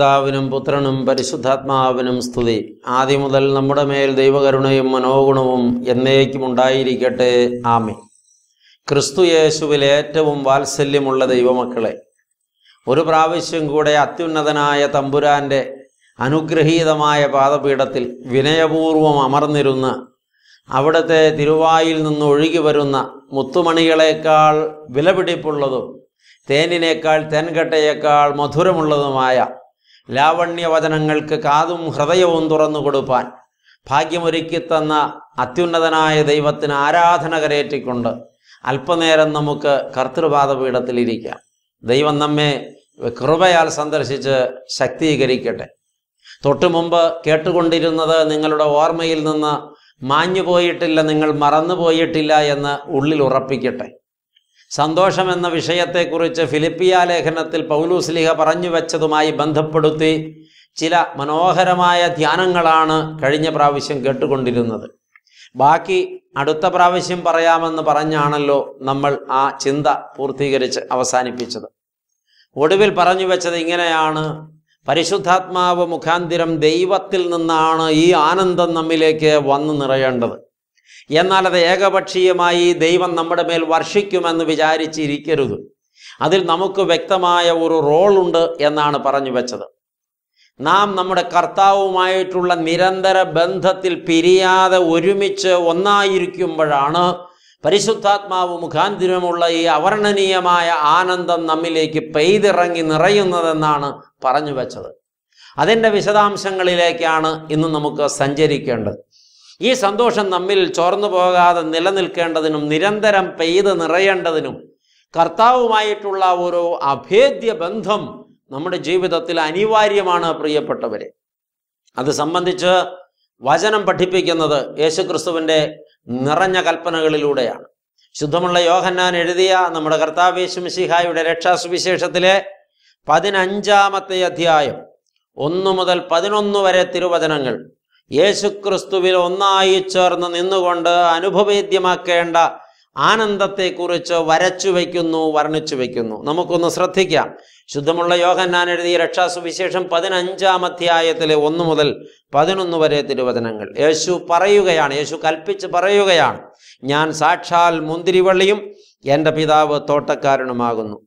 പിതാവിനും പുത്രനും പരിശുദ്ധാത്മാവിനും സ്തുതി ആദ്യം മുതൽ നമ്മുടെ മേൽ ദൈവകരുണയും മനോഗുണവും എന്നേക്കും ഉണ്ടായിരിക്കട്ടെ ആമി ക്രിസ്തു യേശുവിൽ ഏറ്റവും വാത്സല്യമുള്ള ദൈവമക്കളെ ഒരു പ്രാവശ്യം കൂടെ അത്യുന്നതനായ തമ്പുരാന്റെ അനുഗ്രഹീതമായ പാദപീഠത്തിൽ വിനയപൂർവം അമർന്നിരുന്ന അവിടുത്തെ തിരുവായിൽ നിന്ന് ഒഴുകി വരുന്ന മുത്തുമണികളേക്കാൾ വിലപിടിപ്പുള്ളതും തേനിനേക്കാൾ തേൻകട്ടയേക്കാൾ മധുരമുള്ളതുമായ ലാവണ്യവചനങ്ങൾക്ക് കാതും ഹൃദയവും തുറന്നു കൊടുപ്പാൻ ഭാഗ്യമൊരുക്കി തന്ന അത്യുന്നതനായ ദൈവത്തിന് ആരാധന കരേറ്റിക്കൊണ്ട് അല്പനേരം നമുക്ക് കർത്തൃപാദപീഠത്തിലിരിക്കാം ദൈവം നമ്മെ കൃപയാൽ സന്ദർശിച്ച് ശക്തീകരിക്കട്ടെ തൊട്ടു മുമ്പ് കേട്ടുകൊണ്ടിരുന്നത് നിങ്ങളുടെ ഓർമ്മയിൽ നിന്ന് മാഞ്ഞു പോയിട്ടില്ല നിങ്ങൾ മറന്നു പോയിട്ടില്ല എന്ന് ഉള്ളിൽ ഉറപ്പിക്കട്ടെ സന്തോഷം എന്ന വിഷയത്തെക്കുറിച്ച് ഫിലിപ്പിയ ലേഖനത്തിൽ പൗലൂസ്ലിഹ പറഞ്ഞു വെച്ചതുമായി ബന്ധപ്പെടുത്തി ചില മനോഹരമായ ധ്യാനങ്ങളാണ് കഴിഞ്ഞ പ്രാവശ്യം കേട്ടുകൊണ്ടിരുന്നത് ബാക്കി അടുത്ത പ്രാവശ്യം പറയാമെന്ന് പറഞ്ഞാണല്ലോ നമ്മൾ ആ ചിന്ത പൂർത്തീകരിച്ച് അവസാനിപ്പിച്ചത് ഒടുവിൽ പറഞ്ഞു വെച്ചത് ഇങ്ങനെയാണ് പരിശുദ്ധാത്മാവ് മുഖാന്തിരം ദൈവത്തിൽ നിന്നാണ് ഈ ആനന്ദം നമ്മിലേക്ക് വന്നു നിറയേണ്ടത് എന്നാൽ അത് ഏകപക്ഷീയമായി ദൈവം നമ്മുടെ മേൽ വർഷിക്കുമെന്ന് വിചാരിച്ചിരിക്കരുത് അതിൽ നമുക്ക് വ്യക്തമായ ഒരു റോളുണ്ട് എന്നാണ് പറഞ്ഞു വെച്ചത് നാം നമ്മുടെ കർത്താവുമായിട്ടുള്ള നിരന്തര ബന്ധത്തിൽ പിരിയാതെ ഒരുമിച്ച് ഒന്നായിരിക്കുമ്പോഴാണ് പരിശുദ്ധാത്മാവ് മുഖാന്തിരമുള്ള ഈ അവർണനീയമായ ആനന്ദം നമ്മിലേക്ക് പെയ്തിറങ്ങി നിറയുന്നതെന്നാണ് പറഞ്ഞു വെച്ചത് അതിൻ്റെ വിശദാംശങ്ങളിലേക്കാണ് ഇന്ന് നമുക്ക് സഞ്ചരിക്കേണ്ടത് ഈ സന്തോഷം നമ്മിൽ ചോർന്നു പോകാതെ നിലനിൽക്കേണ്ടതിനും നിരന്തരം പെയ്ത് നിറയേണ്ടതിനും കർത്താവുമായിട്ടുള്ള ഒരു അഭേദ്യ ബന്ധം നമ്മുടെ ജീവിതത്തിൽ അനിവാര്യമാണ് പ്രിയപ്പെട്ടവരെ അത് സംബന്ധിച്ച് വചനം പഠിപ്പിക്കുന്നത് യേശുക്രിസ്തുവിൻ്റെ നിറഞ്ഞ കൽപ്പനകളിലൂടെയാണ് ശുദ്ധമുള്ള യോഹന്നാൻ എഴുതിയ നമ്മുടെ കർത്താവ് യേശുമിസിഹായുടെ രക്ഷാസുവിശേഷത്തിലെ പതിനഞ്ചാമത്തെ അധ്യായം ഒന്നു മുതൽ പതിനൊന്ന് വരെ തിരുവചനങ്ങൾ യേശുക്രിസ്തുവിൽ ഒന്നായി ചേർന്ന് നിന്നുകൊണ്ട് അനുഭവേദ്യമാക്കേണ്ട ആനന്ദത്തെക്കുറിച്ച് വരച്ചു വയ്ക്കുന്നു വർണ്ണിച്ചു വയ്ക്കുന്നു നമുക്കൊന്ന് ശ്രദ്ധിക്കാം ശുദ്ധമുള്ള യോഹന്നാൻ എഴുതിയ രക്ഷാസുവിശേഷം പതിനഞ്ചാം അധ്യായത്തിലെ ഒന്ന് മുതൽ പതിനൊന്ന് വരെ തിരുവചനങ്ങൾ യേശു പറയുകയാണ് യേശു കൽപ്പിച്ച് പറയുകയാണ് ഞാൻ സാക്ഷാൽ മുന്തിരിവള്ളിയും എൻ്റെ പിതാവ് തോട്ടക്കാരനുമാകുന്നു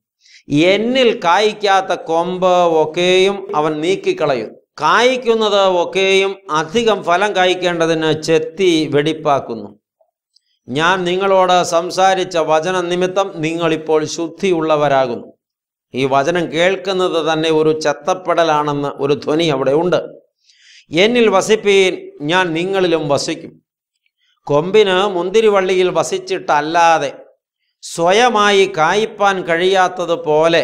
എന്നിൽ കായ്ക്കാത്ത കൊമ്പ് ഒക്കെയും അവൻ നീക്കിക്കളയുന്നു കായ്ക്കുന്നത് ഒക്കെയും അധികം ഫലം കായ്ക്കേണ്ടതിന് ചെത്തി വെടിപ്പാക്കുന്നു ഞാൻ നിങ്ങളോട് സംസാരിച്ച വചന നിമിത്തം നിങ്ങളിപ്പോൾ ശുദ്ധിയുള്ളവരാകുന്നു ഈ വചനം കേൾക്കുന്നത് തന്നെ ഒരു ചത്തപ്പെടലാണെന്ന് ഒരു ധ്വനി അവിടെ ഉണ്ട് എന്നിൽ വസിപ്പീൻ ഞാൻ നിങ്ങളിലും വസിക്കും കൊമ്പിന് മുന്തിരിവള്ളിയിൽ വസിച്ചിട്ടല്ലാതെ സ്വയമായി കായ്പാൻ കഴിയാത്തതുപോലെ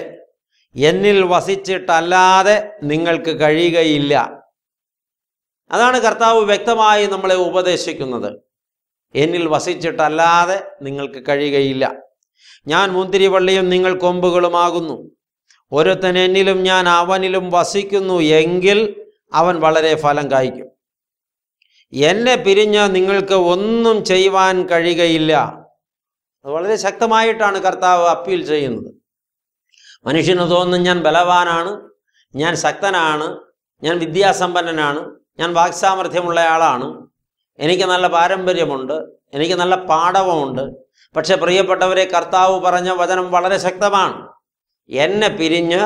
എന്നിൽ വസിച്ചിട്ടല്ലാതെ നിങ്ങൾക്ക് കഴിയുകയില്ല അതാണ് കർത്താവ് വ്യക്തമായി നമ്മളെ ഉപദേശിക്കുന്നത് എന്നിൽ വസിച്ചിട്ടല്ലാതെ നിങ്ങൾക്ക് കഴിയുകയില്ല ഞാൻ മുന്തിരിവള്ളിയും നിങ്ങൾ കൊമ്പുകളുമാകുന്നു ഓരോരുത്തൻ എന്നിലും ഞാൻ അവനിലും വസിക്കുന്നു എങ്കിൽ അവൻ വളരെ ഫലം കായ്ക്കും എന്നെ പിരിഞ്ഞ് നിങ്ങൾക്ക് ഒന്നും ചെയ്യുവാൻ കഴിയുകയില്ല വളരെ ശക്തമായിട്ടാണ് കർത്താവ് അപ്പീൽ ചെയ്യുന്നത് മനുഷ്യന് തോന്നും ഞാൻ ബലവാനാണ് ഞാൻ ശക്തനാണ് ഞാൻ വിദ്യാസമ്പന്നനാണ് ഞാൻ വാക്സാമർഥ്യമുള്ള ആളാണ് എനിക്ക് നല്ല പാരമ്പര്യമുണ്ട് എനിക്ക് നല്ല പാഠവുമുണ്ട് പക്ഷെ പ്രിയപ്പെട്ടവരെ കർത്താവ് പറഞ്ഞ വചനം വളരെ ശക്തമാണ് എന്നെ പിരിഞ്ഞ്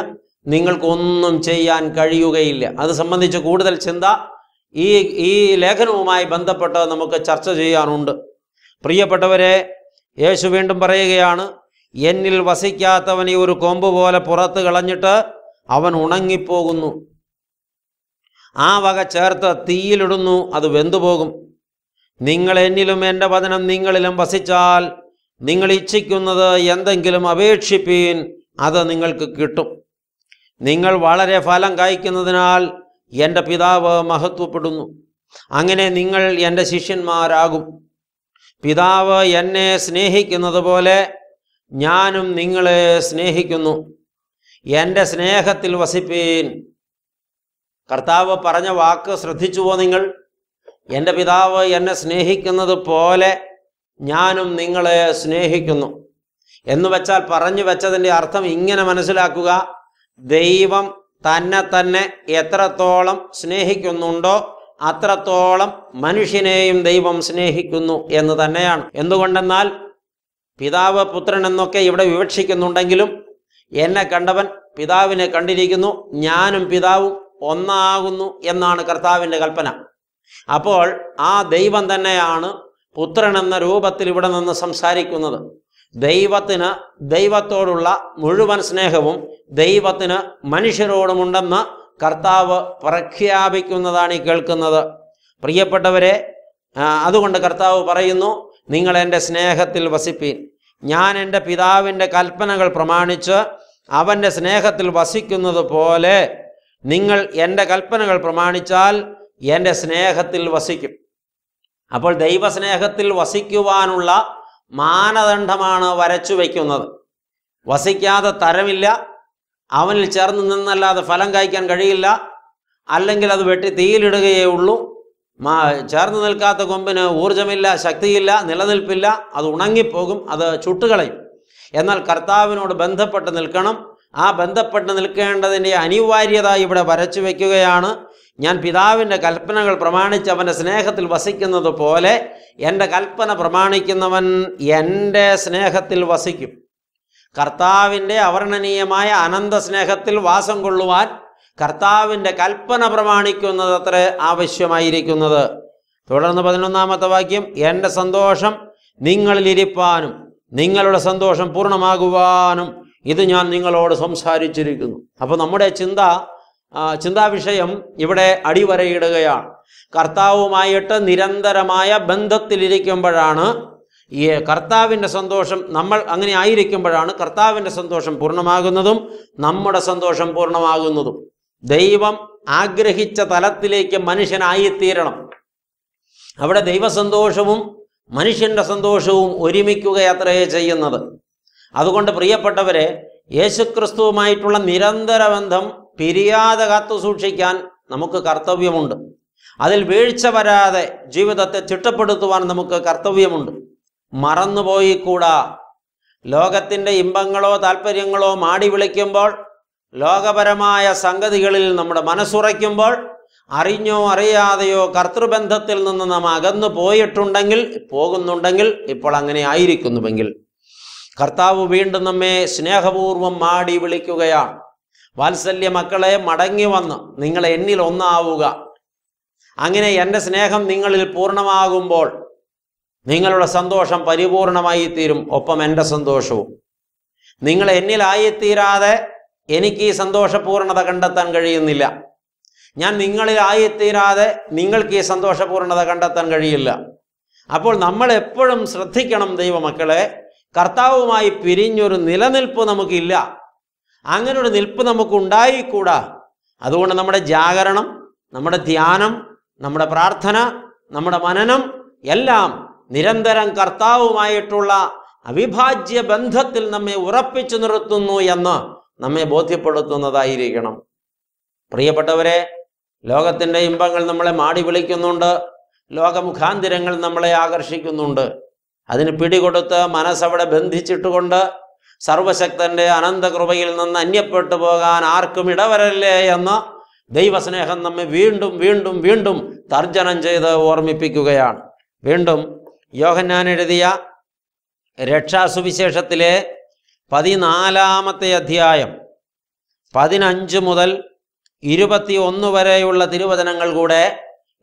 നിങ്ങൾക്കൊന്നും ചെയ്യാൻ കഴിയുകയില്ല അത് സംബന്ധിച്ച് കൂടുതൽ ചിന്ത ഈ ഈ ലേഖനവുമായി ബന്ധപ്പെട്ട് നമുക്ക് ചർച്ച ചെയ്യാനുണ്ട് പ്രിയപ്പെട്ടവരെ യേശു വീണ്ടും പറയുകയാണ് എന്നിൽ വസിക്കാത്തവനെ ഒരു കൊമ്പ് പോലെ പുറത്ത് കളഞ്ഞിട്ട് അവൻ ഉണങ്ങിപ്പോകുന്നു ആ വക ചേർത്ത് തീയിലിടുന്നു അത് വെന്തുപോകും നിങ്ങൾ എന്നിലും എൻ്റെ വചനം നിങ്ങളിലും വസിച്ചാൽ നിങ്ങൾ ഇച്ഛിക്കുന്നത് എന്തെങ്കിലും അപേക്ഷിപ്പീൻ അത് നിങ്ങൾക്ക് കിട്ടും നിങ്ങൾ വളരെ ഫലം കായ്ക്കുന്നതിനാൽ എൻ്റെ പിതാവ് മഹത്വപ്പെടുന്നു അങ്ങനെ നിങ്ങൾ എൻ്റെ ശിഷ്യന്മാരാകും പിതാവ് എന്നെ സ്നേഹിക്കുന്നത് പോലെ ഞാനും നിങ്ങളെ സ്നേഹിക്കുന്നു എൻ്റെ സ്നേഹത്തിൽ വസിപ്പീൻ കർത്താവ് പറഞ്ഞ വാക്ക് ശ്രദ്ധിച്ചുവോ നിങ്ങൾ എൻ്റെ പിതാവ് എന്നെ സ്നേഹിക്കുന്നത് പോലെ ഞാനും നിങ്ങളെ സ്നേഹിക്കുന്നു എന്ന് വെച്ചാൽ പറഞ്ഞു വെച്ചതിൻ്റെ അർത്ഥം ഇങ്ങനെ മനസ്സിലാക്കുക ദൈവം തന്നെ തന്നെ എത്രത്തോളം സ്നേഹിക്കുന്നുണ്ടോ അത്രത്തോളം മനുഷ്യനെയും ദൈവം സ്നേഹിക്കുന്നു എന്ന് തന്നെയാണ് എന്തുകൊണ്ടെന്നാൽ പിതാവ് പുത്രൻ എന്നൊക്കെ ഇവിടെ വിവക്ഷിക്കുന്നുണ്ടെങ്കിലും എന്നെ കണ്ടവൻ പിതാവിനെ കണ്ടിരിക്കുന്നു ഞാനും പിതാവും ഒന്നാകുന്നു എന്നാണ് കർത്താവിൻ്റെ കൽപ്പന അപ്പോൾ ആ ദൈവം തന്നെയാണ് പുത്രൻ എന്ന രൂപത്തിൽ ഇവിടെ നിന്ന് സംസാരിക്കുന്നത് ദൈവത്തിന് ദൈവത്തോടുള്ള മുഴുവൻ സ്നേഹവും ദൈവത്തിന് മനുഷ്യരോടുമുണ്ടെന്ന് കർത്താവ് പ്രഖ്യാപിക്കുന്നതാണ് ഈ കേൾക്കുന്നത് പ്രിയപ്പെട്ടവരെ അതുകൊണ്ട് കർത്താവ് പറയുന്നു നിങ്ങൾ എൻ്റെ സ്നേഹത്തിൽ വസിപ്പീൻ ഞാൻ എൻ്റെ പിതാവിൻ്റെ കൽപ്പനകൾ പ്രമാണിച്ച് അവൻ്റെ സ്നേഹത്തിൽ വസിക്കുന്നത് പോലെ നിങ്ങൾ എൻ്റെ കൽപ്പനകൾ പ്രമാണിച്ചാൽ എൻ്റെ സ്നേഹത്തിൽ വസിക്കും അപ്പോൾ ദൈവസ്നേഹത്തിൽ വസിക്കുവാനുള്ള മാനദണ്ഡമാണ് വരച്ചു വയ്ക്കുന്നത് വസിക്കാതെ തരമില്ല അവനിൽ ചേർന്ന് നിന്നല്ലാതെ ഫലം കായ്ക്കാൻ കഴിയില്ല അല്ലെങ്കിൽ അത് വെട്ടി തീയിലിടുകയേ ഉള്ളൂ മാ ചേർന്ന് നിൽക്കാത്ത കൊമ്പിന് ഊർജമില്ല ശക്തിയില്ല നിലനിൽപ്പില്ല അത് ഉണങ്ങിപ്പോകും അത് ചുട്ടുകളയും എന്നാൽ കർത്താവിനോട് ബന്ധപ്പെട്ട് നിൽക്കണം ആ ബന്ധപ്പെട്ട് നിൽക്കേണ്ടതിൻ്റെ അനിവാര്യത ഇവിടെ വരച്ചു വയ്ക്കുകയാണ് ഞാൻ പിതാവിൻ്റെ കൽപ്പനകൾ പ്രമാണിച്ച് അവൻ്റെ സ്നേഹത്തിൽ വസിക്കുന്നത് പോലെ എൻ്റെ കൽപ്പന പ്രമാണിക്കുന്നവൻ എൻ്റെ സ്നേഹത്തിൽ വസിക്കും കർത്താവിൻ്റെ അവർണനീയമായ അനന്ത സ്നേഹത്തിൽ വാസം കൊള്ളുവാൻ കർത്താവിൻ്റെ കൽപ്പന പ്രമാണിക്കുന്നത് അത്ര ആവശ്യമായിരിക്കുന്നത് തുടർന്ന് പതിനൊന്നാമത്തെ വാക്യം എൻ്റെ സന്തോഷം നിങ്ങളിലിരിപ്പാനും നിങ്ങളുടെ സന്തോഷം പൂർണ്ണമാകുവാനും ഇത് ഞാൻ നിങ്ങളോട് സംസാരിച്ചിരിക്കുന്നു അപ്പോൾ നമ്മുടെ ചിന്ത ചിന്താവിഷയം ഇവിടെ അടിവരയിടുകയാണ് കർത്താവുമായിട്ട് നിരന്തരമായ ബന്ധത്തിലിരിക്കുമ്പോഴാണ് ഈ കർത്താവിൻ്റെ സന്തോഷം നമ്മൾ അങ്ങനെ ആയിരിക്കുമ്പോഴാണ് കർത്താവിൻ്റെ സന്തോഷം പൂർണ്ണമാകുന്നതും നമ്മുടെ സന്തോഷം പൂർണ്ണമാകുന്നതും ദൈവം ആഗ്രഹിച്ച തലത്തിലേക്ക് മനുഷ്യനായിത്തീരണം അവിടെ ദൈവസന്തോഷവും മനുഷ്യന്റെ സന്തോഷവും അത്രയേ ചെയ്യുന്നത് അതുകൊണ്ട് പ്രിയപ്പെട്ടവരെ യേശുക്രിസ്തുവുമായിട്ടുള്ള നിരന്തര ബന്ധം പിരിയാതെ കാത്തു സൂക്ഷിക്കാൻ നമുക്ക് കർത്തവ്യമുണ്ട് അതിൽ വീഴ്ച വരാതെ ജീവിതത്തെ ചിട്ടപ്പെടുത്തുവാൻ നമുക്ക് കർത്തവ്യമുണ്ട് മറന്നുപോയിക്കൂടാ ലോകത്തിൻ്റെ ഇമ്പങ്ങളോ താല്പര്യങ്ങളോ മാടി വിളിക്കുമ്പോൾ ലോകപരമായ സംഗതികളിൽ നമ്മുടെ മനസ്സുറയ്ക്കുമ്പോൾ അറിഞ്ഞോ അറിയാതെയോ കർത്തൃബന്ധത്തിൽ നിന്ന് നാം അകന്നു പോയിട്ടുണ്ടെങ്കിൽ പോകുന്നുണ്ടെങ്കിൽ ഇപ്പോൾ അങ്ങനെ ആയിരിക്കുന്നുവെങ്കിൽ കർത്താവ് വീണ്ടും നമ്മെ സ്നേഹപൂർവം മാടി വിളിക്കുകയാണ് വാത്സല്യ മക്കളെ മടങ്ങി വന്ന് നിങ്ങൾ എന്നിൽ ഒന്നാവുക അങ്ങനെ എൻ്റെ സ്നേഹം നിങ്ങളിൽ പൂർണ്ണമാകുമ്പോൾ നിങ്ങളുടെ സന്തോഷം പരിപൂർണമായി തീരും ഒപ്പം എൻ്റെ സന്തോഷവും നിങ്ങൾ എന്നിലായിത്തീരാതെ എനിക്ക് ഈ സന്തോഷപൂർണത കണ്ടെത്താൻ കഴിയുന്നില്ല ഞാൻ നിങ്ങളിൽ ആയിത്തീരാതെ നിങ്ങൾക്ക് ഈ സന്തോഷപൂർണത കണ്ടെത്താൻ കഴിയില്ല അപ്പോൾ നമ്മൾ എപ്പോഴും ശ്രദ്ധിക്കണം ദൈവമക്കളെ കർത്താവുമായി പിരിഞ്ഞൊരു നിലനിൽപ്പ് നമുക്കില്ല അങ്ങനെ ഒരു നിൽപ്പ് നമുക്കുണ്ടായിക്കൂടാ അതുകൊണ്ട് നമ്മുടെ ജാഗരണം നമ്മുടെ ധ്യാനം നമ്മുടെ പ്രാർത്ഥന നമ്മുടെ മനനം എല്ലാം നിരന്തരം കർത്താവുമായിട്ടുള്ള അവിഭാജ്യ ബന്ധത്തിൽ നമ്മെ ഉറപ്പിച്ചു നിർത്തുന്നു എന്ന് നമ്മെ ബോധ്യപ്പെടുത്തുന്നതായിരിക്കണം പ്രിയപ്പെട്ടവരെ ലോകത്തിൻ്റെ ഇമ്പങ്ങൾ നമ്മളെ മാടി വിളിക്കുന്നുണ്ട് ലോകമുഖാന്തിരങ്ങൾ നമ്മളെ ആകർഷിക്കുന്നുണ്ട് അതിന് പിടികൊടുത്ത് മനസ്സവിടെ ബന്ധിച്ചിട്ടുകൊണ്ട് സർവശക്തന്റെ അനന്തകൃപയിൽ നിന്ന് അന്യപ്പെട്ടു പോകാൻ ആർക്കും ഇടവരല്ലേ എന്ന് ദൈവസ്നേഹം നമ്മെ വീണ്ടും വീണ്ടും വീണ്ടും തർജനം ചെയ്ത് ഓർമ്മിപ്പിക്കുകയാണ് വീണ്ടും യോഹന്നാൻ എഴുതിയ രക്ഷാസുവിശേഷത്തിലെ പതിനാലാമത്തെ അധ്യായം പതിനഞ്ച് മുതൽ ഇരുപത്തി ഒന്ന് വരെയുള്ള തിരുവചനങ്ങൾ കൂടെ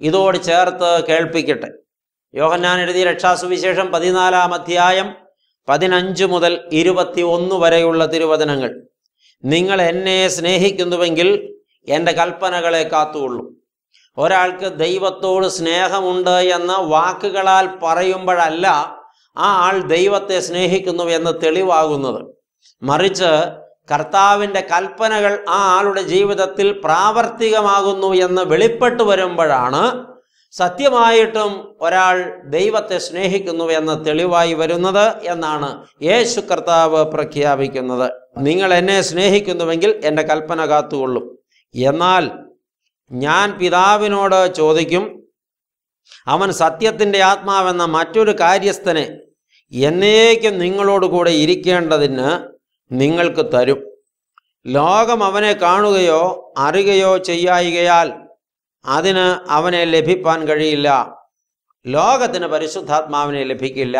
ഇതോട് ചേർത്ത് കേൾപ്പിക്കട്ടെ യോഹന്നാൻ എഴുതിയ രക്ഷാസുവിശേഷം പതിനാലാം അധ്യായം പതിനഞ്ച് മുതൽ ഇരുപത്തി ഒന്ന് വരെയുള്ള തിരുവചനങ്ങൾ നിങ്ങൾ എന്നെ സ്നേഹിക്കുന്നുവെങ്കിൽ എൻ്റെ കൽപ്പനകളെ കാത്തുകൊള്ളു ഒരാൾക്ക് ദൈവത്തോട് സ്നേഹമുണ്ട് എന്ന വാക്കുകളാൽ പറയുമ്പോഴല്ല ആ ആൾ ദൈവത്തെ സ്നേഹിക്കുന്നു എന്ന് തെളിവാകുന്നത് മറിച്ച് കർത്താവിൻ്റെ കൽപ്പനകൾ ആ ആളുടെ ജീവിതത്തിൽ പ്രാവർത്തികമാകുന്നു എന്ന് വെളിപ്പെട്ടു വരുമ്പോഴാണ് സത്യമായിട്ടും ഒരാൾ ദൈവത്തെ സ്നേഹിക്കുന്നു എന്ന് തെളിവായി വരുന്നത് എന്നാണ് യേശു കർത്താവ് പ്രഖ്യാപിക്കുന്നത് നിങ്ങൾ എന്നെ സ്നേഹിക്കുന്നുവെങ്കിൽ എൻ്റെ കൽപ്പന കാത്തുകൊള്ളും എന്നാൽ ഞാൻ പിതാവിനോട് ചോദിക്കും അവൻ സത്യത്തിൻ്റെ ആത്മാവെന്ന മറ്റൊരു കാര്യസ്ഥനെ എന്നേക്കും നിങ്ങളോട് കൂടെ ഇരിക്കേണ്ടതിന് നിങ്ങൾക്ക് തരും ലോകം അവനെ കാണുകയോ അറിയുകയോ ചെയ്യായികയാൽ അതിന് അവനെ ലഭിപ്പാൻ കഴിയില്ല ലോകത്തിന് പരിശുദ്ധാത്മാവിനെ ലഭിക്കില്ല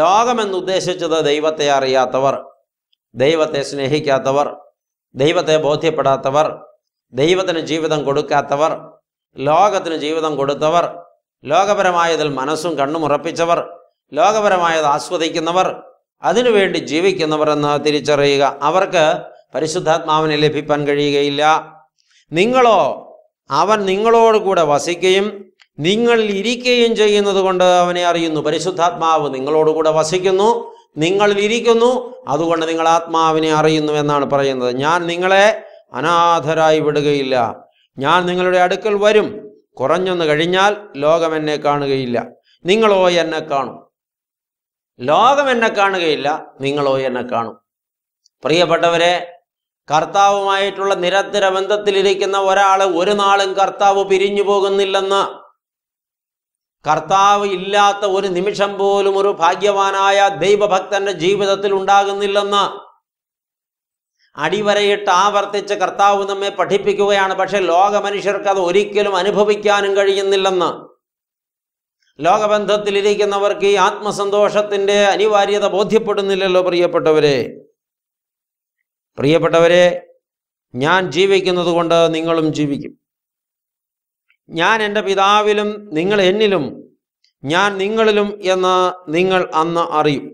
ലോകമെന്നുദ്ദേശിച്ചത് ദൈവത്തെ അറിയാത്തവർ ദൈവത്തെ സ്നേഹിക്കാത്തവർ ദൈവത്തെ ബോധ്യപ്പെടാത്തവർ ദൈവത്തിന് ജീവിതം കൊടുക്കാത്തവർ ലോകത്തിന് ജീവിതം കൊടുത്തവർ ലോകപരമായതിൽ മനസ്സും ഉറപ്പിച്ചവർ ലോകപരമായത് ആസ്വദിക്കുന്നവർ അതിനുവേണ്ടി എന്ന് തിരിച്ചറിയുക അവർക്ക് പരിശുദ്ധാത്മാവിനെ ലഭിക്കാൻ കഴിയുകയില്ല നിങ്ങളോ അവൻ നിങ്ങളോട് കൂടെ വസിക്കുകയും നിങ്ങൾ ഇരിക്കുകയും ചെയ്യുന്നത് കൊണ്ട് അവനെ അറിയുന്നു പരിശുദ്ധാത്മാവ് നിങ്ങളോട് കൂടെ വസിക്കുന്നു നിങ്ങളിൽ ഇരിക്കുന്നു അതുകൊണ്ട് നിങ്ങൾ ആത്മാവിനെ അറിയുന്നു എന്നാണ് പറയുന്നത് ഞാൻ നിങ്ങളെ അനാഥരായി വിടുകയില്ല ഞാൻ നിങ്ങളുടെ അടുക്കൽ വരും കുറഞ്ഞൊന്ന് കഴിഞ്ഞാൽ ലോകം എന്നെ കാണുകയില്ല നിങ്ങളോ എന്നെ കാണും ലോകം എന്നെ കാണുകയില്ല നിങ്ങളോ എന്നെ കാണും പ്രിയപ്പെട്ടവരെ കർത്താവുമായിട്ടുള്ള നിരന്തര ബന്ധത്തിലിരിക്കുന്ന ഒരാൾ ഒരു നാളും കർത്താവ് പിരിഞ്ഞു പോകുന്നില്ലെന്ന് കർത്താവ് ഇല്ലാത്ത ഒരു നിമിഷം പോലും ഒരു ഭാഗ്യവാനായ ദൈവഭക്തന്റെ ജീവിതത്തിൽ ഉണ്ടാകുന്നില്ലെന്ന് അടിവരയിട്ട് ആവർത്തിച്ച് കർത്താവ് നമ്മെ പഠിപ്പിക്കുകയാണ് പക്ഷെ ലോക മനുഷ്യർക്ക് അത് ഒരിക്കലും അനുഭവിക്കാനും കഴിയുന്നില്ലെന്ന് ലോകബന്ധത്തിലിരിക്കുന്നവർക്ക് ഈ ആത്മസന്തോഷത്തിൻ്റെ അനിവാര്യത ബോധ്യപ്പെടുന്നില്ലല്ലോ പ്രിയപ്പെട്ടവരെ പ്രിയപ്പെട്ടവരെ ഞാൻ ജീവിക്കുന്നത് കൊണ്ട് നിങ്ങളും ജീവിക്കും ഞാൻ എൻ്റെ പിതാവിലും നിങ്ങൾ എന്നിലും ഞാൻ നിങ്ങളിലും എന്ന് നിങ്ങൾ അന്ന് അറിയും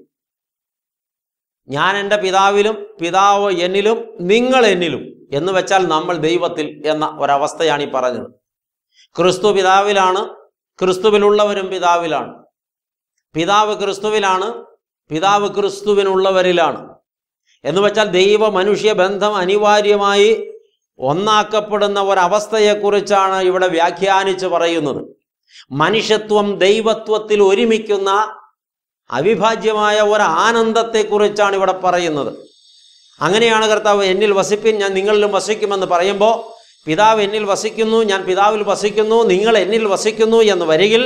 ഞാൻ എൻ്റെ പിതാവിലും പിതാവ് എന്നിലും നിങ്ങൾ എന്നിലും എന്ന് വെച്ചാൽ നമ്മൾ ദൈവത്തിൽ എന്ന ഒരവസ്ഥയാണ് ഈ പറഞ്ഞത് ക്രിസ്തു പിതാവിലാണ് ക്രിസ്തുവിലുള്ളവരും പിതാവിലാണ് പിതാവ് ക്രിസ്തുവിലാണ് പിതാവ് ക്രിസ്തുവിനുള്ളവരിലാണ് എന്ന് വെച്ചാൽ ദൈവ മനുഷ്യ ബന്ധം അനിവാര്യമായി ഒന്നാക്കപ്പെടുന്ന ഒരവസ്ഥയെക്കുറിച്ചാണ് ഇവിടെ വ്യാഖ്യാനിച്ച് പറയുന്നത് മനുഷ്യത്വം ദൈവത്വത്തിൽ ഒരുമിക്കുന്ന അവിഭാജ്യമായ ഒരു ആനന്ദത്തെക്കുറിച്ചാണ് ഇവിടെ പറയുന്നത് അങ്ങനെയാണ് കർത്താവ് എന്നിൽ വസിപ്പിൻ ഞാൻ നിങ്ങളിലും വസിക്കുമെന്ന് പറയുമ്പോൾ പിതാവ് എന്നിൽ വസിക്കുന്നു ഞാൻ പിതാവിൽ വസിക്കുന്നു നിങ്ങൾ എന്നിൽ വസിക്കുന്നു എന്ന് വരികിൽ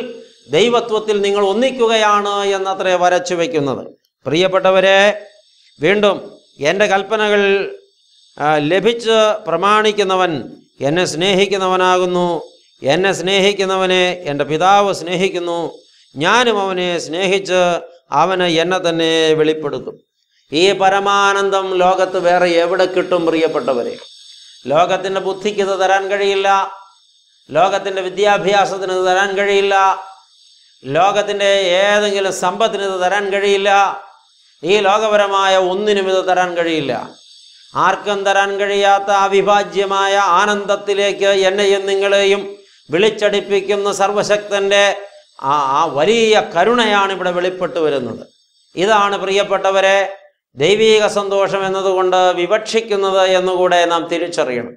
ദൈവത്വത്തിൽ നിങ്ങൾ ഒന്നിക്കുകയാണ് എന്നത്രേ വരച്ചു വയ്ക്കുന്നത് പ്രിയപ്പെട്ടവരെ വീണ്ടും എൻ്റെ കൽപ്പനകൾ ലഭിച്ച് പ്രമാണിക്കുന്നവൻ എന്നെ സ്നേഹിക്കുന്നവനാകുന്നു എന്നെ സ്നേഹിക്കുന്നവനെ എൻ്റെ പിതാവ് സ്നേഹിക്കുന്നു ഞാനും അവനെ സ്നേഹിച്ച് അവന് എന്നെ തന്നെ വെളിപ്പെടുത്തും ഈ പരമാനന്ദം ലോകത്ത് വേറെ എവിടെ കിട്ടും പ്രിയപ്പെട്ടവരെ ലോകത്തിൻ്റെ ബുദ്ധിക്ക് ഇത് തരാൻ കഴിയില്ല ലോകത്തിൻ്റെ വിദ്യാഭ്യാസത്തിന് ഇത് തരാൻ കഴിയില്ല ലോകത്തിൻ്റെ ഏതെങ്കിലും സമ്പത്തിന് ഇത് തരാൻ കഴിയില്ല ഈ ലോകപരമായ ഒന്നിനും ഇത് തരാൻ കഴിയില്ല ആർക്കും തരാൻ കഴിയാത്ത അവിഭാജ്യമായ ആനന്ദത്തിലേക്ക് എന്നെയും നിങ്ങളെയും വിളിച്ചടിപ്പിക്കുന്ന സർവശക്തൻ്റെ ആ വലിയ കരുണയാണ് ഇവിടെ വെളിപ്പെട്ടു വരുന്നത് ഇതാണ് പ്രിയപ്പെട്ടവരെ ദൈവീക സന്തോഷം എന്നതുകൊണ്ട് വിവക്ഷിക്കുന്നത് എന്നുകൂടെ നാം തിരിച്ചറിയണം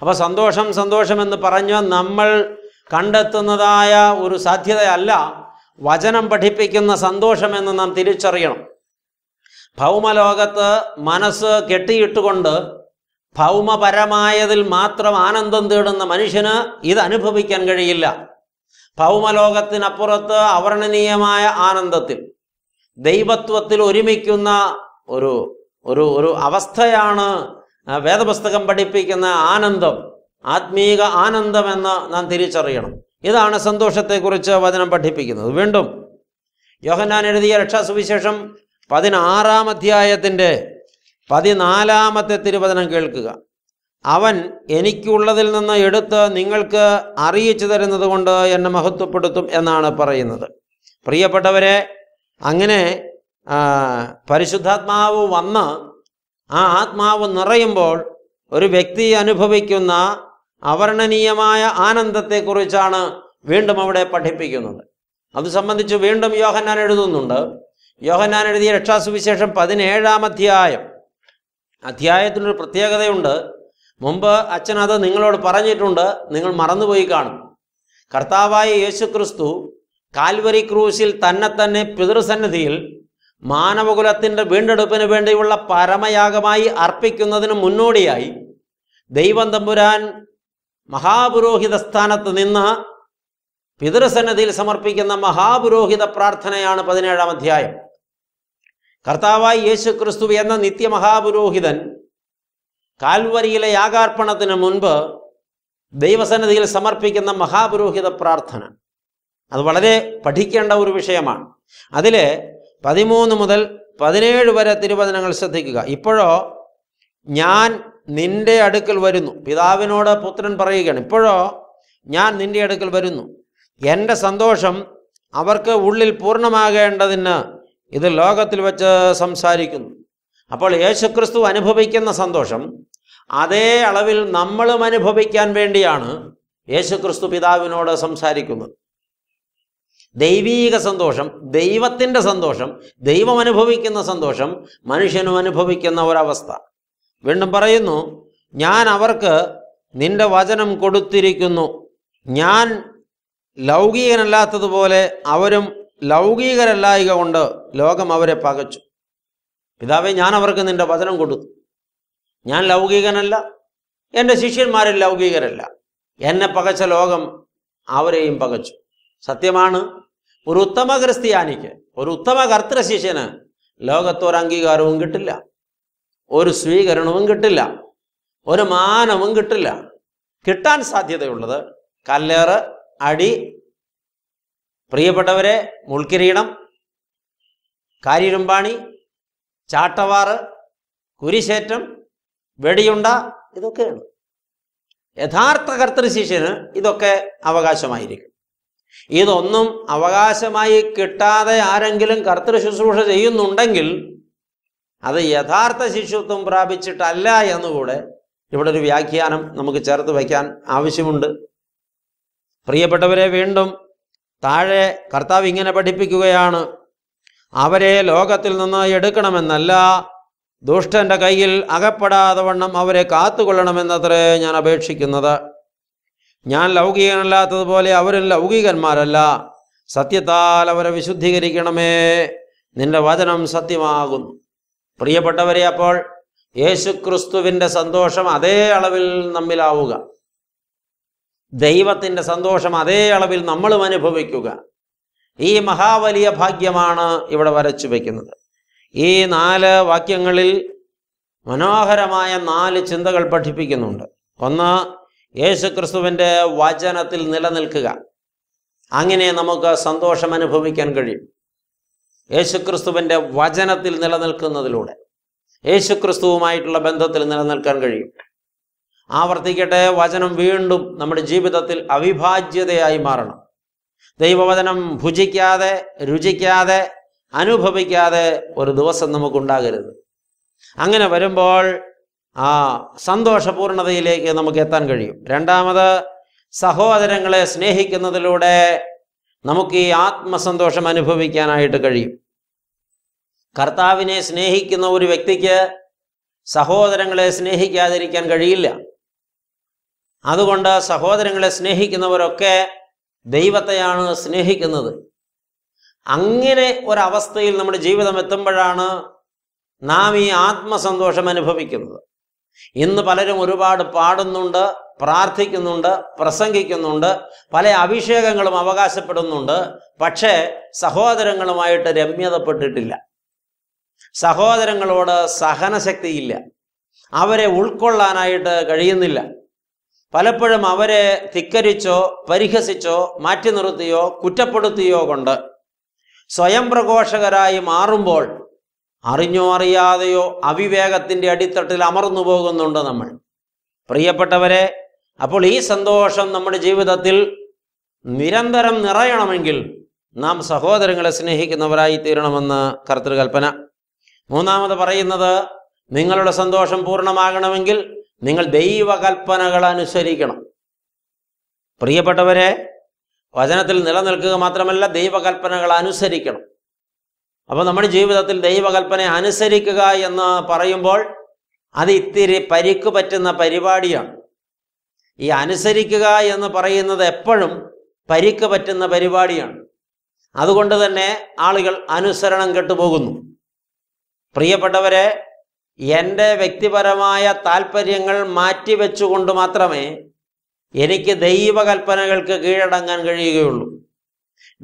അപ്പോൾ സന്തോഷം സന്തോഷം എന്ന് പറഞ്ഞു നമ്മൾ കണ്ടെത്തുന്നതായ ഒരു സാധ്യതയല്ല വചനം പഠിപ്പിക്കുന്ന എന്ന് നാം തിരിച്ചറിയണം ഭൗമലോകത്ത് മനസ്സ് കെട്ടിയിട്ടുകൊണ്ട് ഭൗമപരമായതിൽ മാത്രം ആനന്ദം തേടുന്ന മനുഷ്യന് ഇത് അനുഭവിക്കാൻ കഴിയില്ല ഭൗമലോകത്തിനപ്പുറത്ത് അവർണനീയമായ ആനന്ദത്തിൽ ദൈവത്വത്തിൽ ഒരുമിക്കുന്ന ഒരു ഒരു ഒരു അവസ്ഥയാണ് വേദപുസ്തകം പഠിപ്പിക്കുന്ന ആനന്ദം ആത്മീക എന്ന് നാം തിരിച്ചറിയണം ഇതാണ് സന്തോഷത്തെക്കുറിച്ച് വചനം പഠിപ്പിക്കുന്നത് വീണ്ടും യോഹന്നാൻ എഴുതിയ രക്ഷാസുവിശേഷം പതിനാറാം അധ്യായത്തിൻ്റെ പതിനാലാമത്തെ തിരുവചനം കേൾക്കുക അവൻ എനിക്കുള്ളതിൽ നിന്ന് എടുത്ത് നിങ്ങൾക്ക് അറിയിച്ചു തരുന്നത് കൊണ്ട് എന്നെ മഹത്വപ്പെടുത്തും എന്നാണ് പറയുന്നത് പ്രിയപ്പെട്ടവരെ അങ്ങനെ പരിശുദ്ധാത്മാവ് വന്ന് ആ ആത്മാവ് നിറയുമ്പോൾ ഒരു വ്യക്തി അനുഭവിക്കുന്ന അവർണനീയമായ ആനന്ദത്തെക്കുറിച്ചാണ് വീണ്ടും അവിടെ പഠിപ്പിക്കുന്നത് അത് സംബന്ധിച്ച് വീണ്ടും യോഹന്നാൻ എഴുതുന്നുണ്ട് യോഹന്നാൻ എഴുതിയ രക്ഷാസുവിശേഷം പതിനേഴാം അധ്യായം അധ്യായത്തിനൊരു പ്രത്യേകതയുണ്ട് മുമ്പ് അച്ഛൻ അത് നിങ്ങളോട് പറഞ്ഞിട്ടുണ്ട് നിങ്ങൾ മറന്നുപോയി കാണും കർത്താവായ യേശു ക്രിസ്തു കാൽവരി ക്രൂശിൽ തന്നെ തന്നെ പിതൃസന്നിധിയിൽ മാനവകുലത്തിൻ്റെ വീണ്ടെടുപ്പിന് വേണ്ടിയുള്ള പരമയാഗമായി അർപ്പിക്കുന്നതിന് മുന്നോടിയായി ദൈവം തമ്പുരാൻ മഹാപുരോഹിത സ്ഥാനത്ത് നിന്ന് പിതൃസന്നതിയിൽ സമർപ്പിക്കുന്ന മഹാപുരോഹിത പ്രാർത്ഥനയാണ് പതിനേഴാം അധ്യായം കർത്താവായി യേശു ക്രിസ്തു എന്ന നിത്യമഹാപുരോഹിതൻ കാൽവരിയിലെ യാഗാർപ്പണത്തിന് മുൻപ് ദൈവസന്നിധിയിൽ സമർപ്പിക്കുന്ന മഹാപുരോഹിത പ്രാർത്ഥന അത് വളരെ പഠിക്കേണ്ട ഒരു വിഷയമാണ് അതിലെ പതിമൂന്ന് മുതൽ പതിനേഴ് വരെ തിരുവചനങ്ങൾ ശ്രദ്ധിക്കുക ഇപ്പോഴോ ഞാൻ നിന്റെ അടുക്കൽ വരുന്നു പിതാവിനോട് പുത്രൻ പറയുകയാണ് ഇപ്പോഴോ ഞാൻ നിന്റെ അടുക്കൽ വരുന്നു എൻ്റെ സന്തോഷം അവർക്ക് ഉള്ളിൽ പൂർണ്ണമാകേണ്ടതിന് ഇത് ലോകത്തിൽ വെച്ച് സംസാരിക്കുന്നു അപ്പോൾ യേശുക്രിസ്തു അനുഭവിക്കുന്ന സന്തോഷം അതേ അളവിൽ നമ്മളും അനുഭവിക്കാൻ വേണ്ടിയാണ് യേശുക്രിസ്തു പിതാവിനോട് സംസാരിക്കുന്നത് ദൈവീക സന്തോഷം ദൈവത്തിൻ്റെ സന്തോഷം ദൈവം അനുഭവിക്കുന്ന സന്തോഷം മനുഷ്യനും അനുഭവിക്കുന്ന ഒരവസ്ഥ വീണ്ടും പറയുന്നു ഞാൻ അവർക്ക് നിന്റെ വചനം കൊടുത്തിരിക്കുന്നു ഞാൻ ലൗകികനല്ലാത്തതുപോലെ അവരും ലൗകികരല്ലായക കൊണ്ട് ലോകം അവരെ പകച്ചു പിതാവെ ഞാൻ അവർക്ക് നിന്റെ വചനം കൊടുത്തു ഞാൻ ലൗകികനല്ല എൻ്റെ ശിഷ്യന്മാരിൽ ലൗകികരല്ല എന്നെ പകച്ച ലോകം അവരെയും പകച്ചു സത്യമാണ് ഒരു ഉത്തമ ക്രിസ്ത്യാനിക്ക് ഒരു ഉത്തമ ശിഷ്യന് ലോകത്തൊരു അംഗീകാരവും കിട്ടില്ല ഒരു സ്വീകരണവും കിട്ടില്ല ഒരു മാനവും കിട്ടില്ല കിട്ടാൻ സാധ്യതയുള്ളത് കല്ലേറ് അടി പ്രിയപ്പെട്ടവരെ മുൾക്കിരീടം കാര്യരുമ്പാണി ചാട്ടവാറ് കുരിശേറ്റം വെടിയുണ്ട ഇതൊക്കെയാണ് യഥാർത്ഥ കർത്തൃശിഷ്യന് ഇതൊക്കെ അവകാശമായിരിക്കും ഇതൊന്നും അവകാശമായി കിട്ടാതെ ആരെങ്കിലും കർത്തൃ ശുശ്രൂഷ ചെയ്യുന്നുണ്ടെങ്കിൽ അത് യഥാർത്ഥ ശിശുത്വം പ്രാപിച്ചിട്ടല്ല എന്നുകൂടെ ഇവിടെ ഒരു വ്യാഖ്യാനം നമുക്ക് ചേർത്ത് വയ്ക്കാൻ ആവശ്യമുണ്ട് പ്രിയപ്പെട്ടവരെ വീണ്ടും താഴെ കർത്താവ് ഇങ്ങനെ പഠിപ്പിക്കുകയാണ് അവരെ ലോകത്തിൽ നിന്ന് എടുക്കണമെന്നല്ല ദുഷ്ടന്റെ കയ്യിൽ അകപ്പെടാതെ വണ്ണം അവരെ കാത്തുകൊള്ളണമെന്നത്രേ ഞാൻ അപേക്ഷിക്കുന്നത് ഞാൻ ലൗകികനല്ലാത്തതുപോലെ അവരും ലൗകികന്മാരല്ല സത്യത്താൽ അവരെ വിശുദ്ധീകരിക്കണമേ നിന്റെ വചനം സത്യമാകുന്നു പ്രിയപ്പെട്ടവരെ അപ്പോൾ യേശുക്രിസ്തുവിൻ്റെ സന്തോഷം അതേ അളവിൽ നമ്മിലാവുക ദൈവത്തിൻ്റെ സന്തോഷം അതേ അളവിൽ നമ്മളും അനുഭവിക്കുക ഈ മഹാവലിയ ഭാഗ്യമാണ് ഇവിടെ വരച്ചു വയ്ക്കുന്നത് ഈ നാല് വാക്യങ്ങളിൽ മനോഹരമായ നാല് ചിന്തകൾ പഠിപ്പിക്കുന്നുണ്ട് ഒന്ന് യേശുക്രിസ്തുവിൻ്റെ വചനത്തിൽ നിലനിൽക്കുക അങ്ങനെ നമുക്ക് സന്തോഷം അനുഭവിക്കാൻ കഴിയും യേശുക്രിസ്തുവിൻ്റെ വചനത്തിൽ നിലനിൽക്കുന്നതിലൂടെ യേശുക്രിസ്തുവുമായിട്ടുള്ള ബന്ധത്തിൽ നിലനിൽക്കാൻ കഴിയും ആവർത്തിക്കട്ടെ വചനം വീണ്ടും നമ്മുടെ ജീവിതത്തിൽ അവിഭാജ്യതയായി മാറണം ദൈവവചനം ഭുജിക്കാതെ രുചിക്കാതെ അനുഭവിക്കാതെ ഒരു ദിവസം നമുക്കുണ്ടാകരുത് അങ്ങനെ വരുമ്പോൾ ആ സന്തോഷപൂർണതയിലേക്ക് നമുക്ക് എത്താൻ കഴിയും രണ്ടാമത് സഹോദരങ്ങളെ സ്നേഹിക്കുന്നതിലൂടെ നമുക്ക് ഈ ആത്മസന്തോഷം അനുഭവിക്കാനായിട്ട് കഴിയും കർത്താവിനെ സ്നേഹിക്കുന്ന ഒരു വ്യക്തിക്ക് സഹോദരങ്ങളെ സ്നേഹിക്കാതിരിക്കാൻ കഴിയില്ല അതുകൊണ്ട് സഹോദരങ്ങളെ സ്നേഹിക്കുന്നവരൊക്കെ ദൈവത്തെയാണ് സ്നേഹിക്കുന്നത് അങ്ങനെ ഒരവസ്ഥയിൽ നമ്മുടെ ജീവിതം എത്തുമ്പോഴാണ് നാം ഈ ആത്മസന്തോഷം അനുഭവിക്കുന്നത് ഇന്ന് പലരും ഒരുപാട് പാടുന്നുണ്ട് പ്രാർത്ഥിക്കുന്നുണ്ട് പ്രസംഗിക്കുന്നുണ്ട് പല അഭിഷേകങ്ങളും അവകാശപ്പെടുന്നുണ്ട് പക്ഷേ സഹോദരങ്ങളുമായിട്ട് രമ്യതപ്പെട്ടിട്ടില്ല സഹോദരങ്ങളോട് സഹനശക്തിയില്ല അവരെ ഉൾക്കൊള്ളാനായിട്ട് കഴിയുന്നില്ല പലപ്പോഴും അവരെ ധിക്കരിച്ചോ പരിഹസിച്ചോ മാറ്റി നിർത്തിയോ കുറ്റപ്പെടുത്തിയോ കൊണ്ട് സ്വയം പ്രഘോഷകരായി മാറുമ്പോൾ അറിഞ്ഞോ അറിയാതെയോ അവിവേകത്തിൻ്റെ അടിത്തട്ടിൽ അമർന്നു പോകുന്നുണ്ട് നമ്മൾ പ്രിയപ്പെട്ടവരെ അപ്പോൾ ഈ സന്തോഷം നമ്മുടെ ജീവിതത്തിൽ നിരന്തരം നിറയണമെങ്കിൽ നാം സഹോദരങ്ങളെ സ്നേഹിക്കുന്നവരായി തീരണമെന്ന് കർത്തൃകൽപ്പന മൂന്നാമത് പറയുന്നത് നിങ്ങളുടെ സന്തോഷം പൂർണ്ണമാകണമെങ്കിൽ നിങ്ങൾ ദൈവകൽപ്പനകൾ അനുസരിക്കണം പ്രിയപ്പെട്ടവരെ വചനത്തിൽ നിലനിൽക്കുക മാത്രമല്ല ദൈവകൽപ്പനകൾ അനുസരിക്കണം അപ്പോൾ നമ്മുടെ ജീവിതത്തിൽ ദൈവകൽപ്പന അനുസരിക്കുക എന്ന് പറയുമ്പോൾ അത് ഇത്തിരി പരിക്ക് പറ്റുന്ന പരിപാടിയാണ് ഈ അനുസരിക്കുക എന്ന് പറയുന്നത് എപ്പോഴും പരിക്ക് പറ്റുന്ന പരിപാടിയാണ് അതുകൊണ്ട് തന്നെ ആളുകൾ അനുസരണം കെട്ടുപോകുന്നു പ്രിയപ്പെട്ടവരെ എൻ്റെ വ്യക്തിപരമായ താല്പര്യങ്ങൾ മാറ്റിവെച്ചുകൊണ്ട് മാത്രമേ എനിക്ക് ദൈവകൽപ്പനകൾക്ക് കീഴടങ്ങാൻ കഴിയുകയുള്ളൂ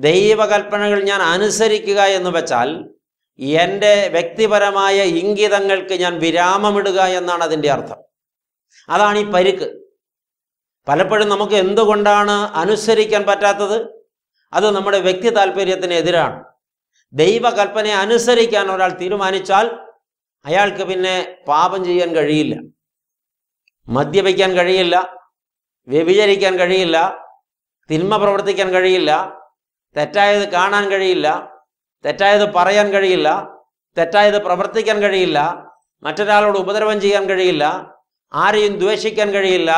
ദൈവകൽപ്പനകൾ ഞാൻ അനുസരിക്കുക എന്ന് വെച്ചാൽ എൻ്റെ വ്യക്തിപരമായ ഇംഗിതങ്ങൾക്ക് ഞാൻ വിരാമമിടുക എന്നാണ് അതിൻ്റെ അർത്ഥം അതാണ് ഈ പരുക്ക് പലപ്പോഴും നമുക്ക് എന്തുകൊണ്ടാണ് അനുസരിക്കാൻ പറ്റാത്തത് അത് നമ്മുടെ വ്യക്തി താല്പര്യത്തിനെതിരാണ് ദൈവകൽപ്പനയെ അനുസരിക്കാൻ ഒരാൾ തീരുമാനിച്ചാൽ അയാൾക്ക് പിന്നെ പാപം ചെയ്യാൻ കഴിയില്ല മദ്യപിക്കാൻ കഴിയില്ല വ്യഭിചരിക്കാൻ കഴിയില്ല തിന്മ പ്രവർത്തിക്കാൻ കഴിയില്ല തെറ്റായത് കാണാൻ കഴിയില്ല തെറ്റായത് പറയാൻ കഴിയില്ല തെറ്റായത് പ്രവർത്തിക്കാൻ കഴിയില്ല മറ്റൊരാളോട് ഉപദ്രവം ചെയ്യാൻ കഴിയില്ല ആരെയും ദ്വേഷിക്കാൻ കഴിയില്ല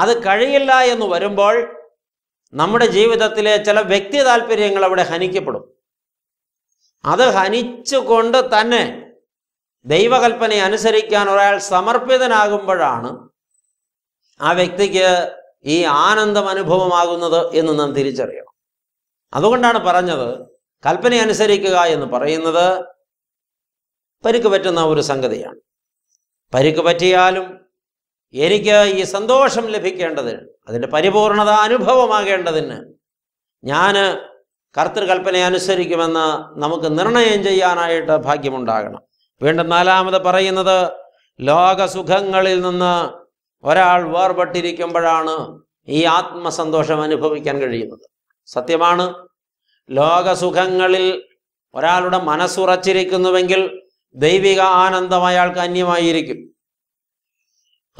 അത് കഴിയില്ല എന്ന് വരുമ്പോൾ നമ്മുടെ ജീവിതത്തിലെ ചില വ്യക്തി താല്പര്യങ്ങൾ അവിടെ ഹനിക്കപ്പെടും അത് ഹനിച്ചുകൊണ്ട് തന്നെ ദൈവകൽപ്പന അനുസരിക്കാൻ ഒരാൾ സമർപ്പിതനാകുമ്പോഴാണ് ആ വ്യക്തിക്ക് ഈ ആനന്ദം അനുഭവമാകുന്നത് എന്ന് നാം തിരിച്ചറിയണം അതുകൊണ്ടാണ് പറഞ്ഞത് കൽപ്പന അനുസരിക്കുക എന്ന് പറയുന്നത് പരിക്ക് പറ്റുന്ന ഒരു സംഗതിയാണ് പരിക്ക് പറ്റിയാലും എനിക്ക് ഈ സന്തോഷം ലഭിക്കേണ്ടതിന് അതിൻ്റെ പരിപൂർണത അനുഭവമാകേണ്ടതിന് ഞാൻ കർത്തൃകൽപ്പന അനുസരിക്കുമെന്ന് നമുക്ക് നിർണയം ചെയ്യാനായിട്ട് ഭാഗ്യമുണ്ടാകണം വീണ്ടും നാലാമത് പറയുന്നത് ലോകസുഖങ്ങളിൽ നിന്ന് ഒരാൾ വേർപെട്ടിരിക്കുമ്പോഴാണ് ഈ ആത്മസന്തോഷം അനുഭവിക്കാൻ കഴിയുന്നത് സത്യമാണ് ലോകസുഖങ്ങളിൽ ഒരാളുടെ മനസ്സുറച്ചിരിക്കുന്നുവെങ്കിൽ ദൈവിക ആനന്ദം അയാൾക്ക് അന്യമായിരിക്കും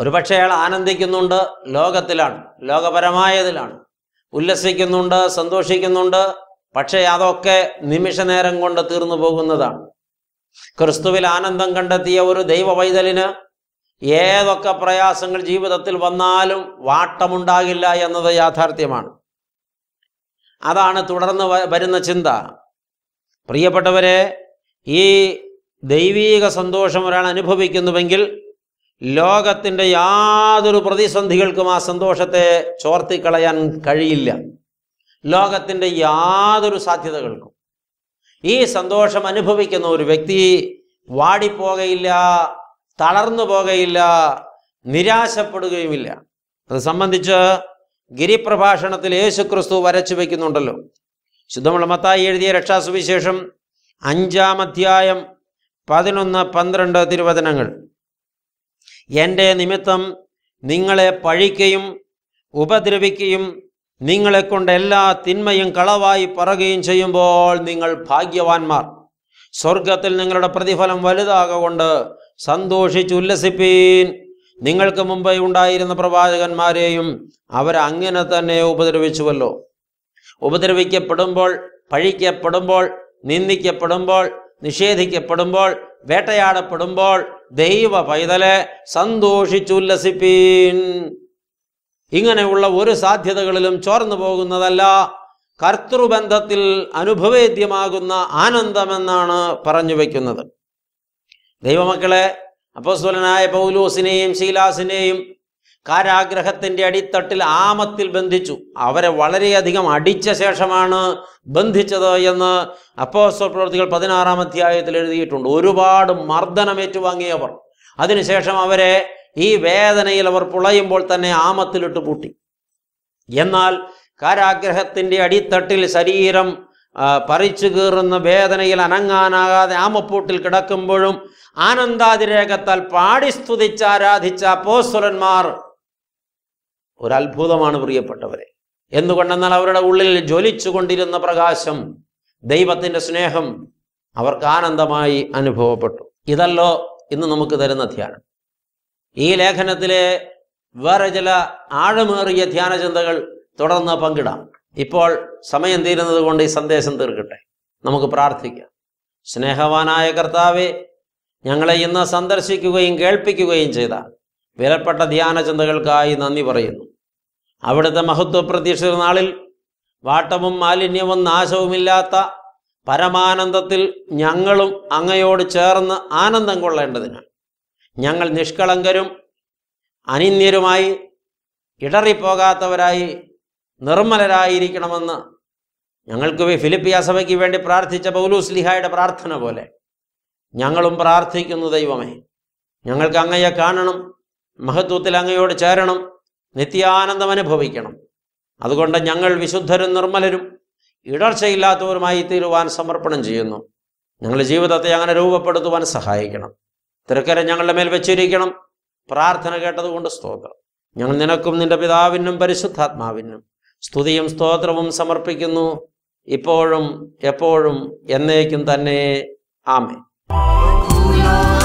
ഒരുപക്ഷെ അയാൾ ആനന്ദിക്കുന്നുണ്ട് ലോകത്തിലാണ് ലോകപരമായതിലാണ് ഉല്ലസിക്കുന്നുണ്ട് സന്തോഷിക്കുന്നുണ്ട് പക്ഷേ അതൊക്കെ നിമിഷ നേരം കൊണ്ട് തീർന്നു പോകുന്നതാണ് ക്രിസ്തുവിൽ ആനന്ദം കണ്ടെത്തിയ ഒരു ദൈവ വൈതലിന് ഏതൊക്കെ പ്രയാസങ്ങൾ ജീവിതത്തിൽ വന്നാലും വാട്ടമുണ്ടാകില്ല എന്നത് യാഥാർത്ഥ്യമാണ് അതാണ് തുടർന്ന് വരുന്ന ചിന്ത പ്രിയപ്പെട്ടവരെ ഈ ദൈവീക സന്തോഷം ഒരാൾ അനുഭവിക്കുന്നുവെങ്കിൽ ലോകത്തിൻ്റെ യാതൊരു പ്രതിസന്ധികൾക്കും ആ സന്തോഷത്തെ ചോർത്തിക്കളയാൻ കഴിയില്ല ലോകത്തിൻ്റെ യാതൊരു സാധ്യതകൾക്കും ഈ സന്തോഷം അനുഭവിക്കുന്ന ഒരു വ്യക്തി വാടിപ്പോകയില്ല തളർന്നു പോകയില്ല നിരാശപ്പെടുകയുമില്ല അത് സംബന്ധിച്ച് ഗിരിപ്രഭാഷണത്തിൽ യേശു ക്രിസ്തു വരച്ചു വയ്ക്കുന്നുണ്ടല്ലോ ശുദ്ധമുള്ള മത്തായി എഴുതിയ രക്ഷാസുവിശേഷം അഞ്ചാം അധ്യായം പതിനൊന്ന് പന്ത്രണ്ട് തിരുവചനങ്ങൾ എൻ്റെ നിമിത്തം നിങ്ങളെ പഴിക്കുകയും ഉപദ്രവിക്കുകയും നിങ്ങളെ കൊണ്ട് എല്ലാ തിന്മയും കളവായി പറയുകയും ചെയ്യുമ്പോൾ നിങ്ങൾ ഭാഗ്യവാന്മാർ സ്വർഗത്തിൽ നിങ്ങളുടെ പ്രതിഫലം വലുതാകൊണ്ട് സന്തോഷിച്ചുല്ലസിപ്പീൻ നിങ്ങൾക്ക് മുമ്പേ ഉണ്ടായിരുന്ന പ്രവാചകന്മാരെയും അവരങ്ങനെ തന്നെ ഉപദ്രവിച്ചുവല്ലോ ഉപദ്രവിക്കപ്പെടുമ്പോൾ പഴിക്കപ്പെടുമ്പോൾ നിന്ദിക്കപ്പെടുമ്പോൾ നിഷേധിക്കപ്പെടുമ്പോൾ വേട്ടയാടപ്പെടുമ്പോൾ ദൈവ പൈതലെ സന്തോഷിച്ചുല്ലസിപ്പീൻ ഇങ്ങനെയുള്ള ഒരു സാധ്യതകളിലും ചോർന്നു പോകുന്നതല്ല കർത്തൃബന്ധത്തിൽ അനുഭവേദ്യമാകുന്ന ആനന്ദമെന്നാണ് പറഞ്ഞു വയ്ക്കുന്നത് ദൈവമക്കളെ അപ്പോസ്വലനായ പൗലൂസിനെയും ശീലാസിനെയും കാരാഗ്രഹത്തിൻ്റെ അടിത്തട്ടിൽ ആമത്തിൽ ബന്ധിച്ചു അവരെ വളരെയധികം അടിച്ച ശേഷമാണ് ബന്ധിച്ചത് എന്ന് അപ്പോസ്വൽ പ്രവൃത്തികൾ പതിനാറാം അധ്യായത്തിൽ എഴുതിയിട്ടുണ്ട് ഒരുപാട് മർദ്ദനം ഏറ്റുവാങ്ങിയവർ അതിനുശേഷം അവരെ ഈ വേദനയിൽ അവർ പുളയുമ്പോൾ തന്നെ ആമത്തിലിട്ട് പൂട്ടി എന്നാൽ കാരാഗ്രഹത്തിൻ്റെ അടിത്തട്ടിൽ ശരീരം പറിച്ചു കീറുന്ന വേദനയിൽ അനങ്ങാനാകാതെ ആമപ്പൂട്ടിൽ കിടക്കുമ്പോഴും ആനന്ദാതിരേഖത്താൽ പാടി സ്തുതിച്ച് ആരാധിച്ച പോസ്വലന്മാർ ഒരത്ഭുതമാണ് പ്രിയപ്പെട്ടവരെ എന്തുകൊണ്ടെന്നാൽ അവരുടെ ഉള്ളിൽ ജ്വലിച്ചുകൊണ്ടിരുന്ന പ്രകാശം ദൈവത്തിൻ്റെ സ്നേഹം അവർക്ക് ആനന്ദമായി അനുഭവപ്പെട്ടു ഇതല്ലോ ഇന്ന് നമുക്ക് തരുന്ന ധ്യാനം ഈ ലേഖനത്തിലെ വേറെ ചില ആഴമേറിയ ധ്യാന ചിന്തകൾ തുടർന്ന് പങ്കിടാം ഇപ്പോൾ സമയം തീരുന്നത് കൊണ്ട് ഈ സന്ദേശം തീർക്കട്ടെ നമുക്ക് പ്രാർത്ഥിക്കാം സ്നേഹവാനായ കർത്താവേ ഞങ്ങളെ ഇന്ന് സന്ദർശിക്കുകയും കേൾപ്പിക്കുകയും ചെയ്ത വിലപ്പെട്ട ചിന്തകൾക്കായി നന്ദി പറയുന്നു അവിടുത്തെ മഹത്വ പ്രതീക്ഷിത നാളിൽ വാട്ടവും മാലിന്യവും നാശവുമില്ലാത്ത പരമാനന്ദത്തിൽ ഞങ്ങളും അങ്ങയോട് ചേർന്ന് ആനന്ദം കൊള്ളേണ്ടതിനാണ് ഞങ്ങൾ നിഷ്കളങ്കരും അനിന്യരുമായി ഇടറിപ്പോകാത്തവരായി നിർമ്മലരായിരിക്കണമെന്ന് ഞങ്ങൾക്ക് ഫിലിപ്പിയ സഭയ്ക്ക് വേണ്ടി പ്രാർത്ഥിച്ച പൗലൂസ്ലിഹായുടെ പ്രാർത്ഥന പോലെ ഞങ്ങളും പ്രാർത്ഥിക്കുന്നു ദൈവമേ ഞങ്ങൾക്ക് അങ്ങയെ കാണണം മഹത്വത്തിൽ അങ്ങയോട് ചേരണം നിത്യാനന്ദം അനുഭവിക്കണം അതുകൊണ്ട് ഞങ്ങൾ വിശുദ്ധരും നിർമ്മലരും ഇടർച്ചയില്ലാത്തവരുമായി തീരുവാൻ സമർപ്പണം ചെയ്യുന്നു ഞങ്ങളുടെ ജീവിതത്തെ അങ്ങനെ രൂപപ്പെടുത്തുവാൻ സഹായിക്കണം തിരക്കര ഞങ്ങളുടെ മേൽ വെച്ചിരിക്കണം പ്രാർത്ഥന കേട്ടതുകൊണ്ട് സ്തോത്രം ഞങ്ങൾ നിനക്കും നിന്റെ പിതാവിനും പരിശുദ്ധാത്മാവിനും സ്തുതിയും സ്തോത്രവും സമർപ്പിക്കുന്നു ഇപ്പോഴും എപ്പോഴും എന്നേക്കും തന്നെ ആമേ Oh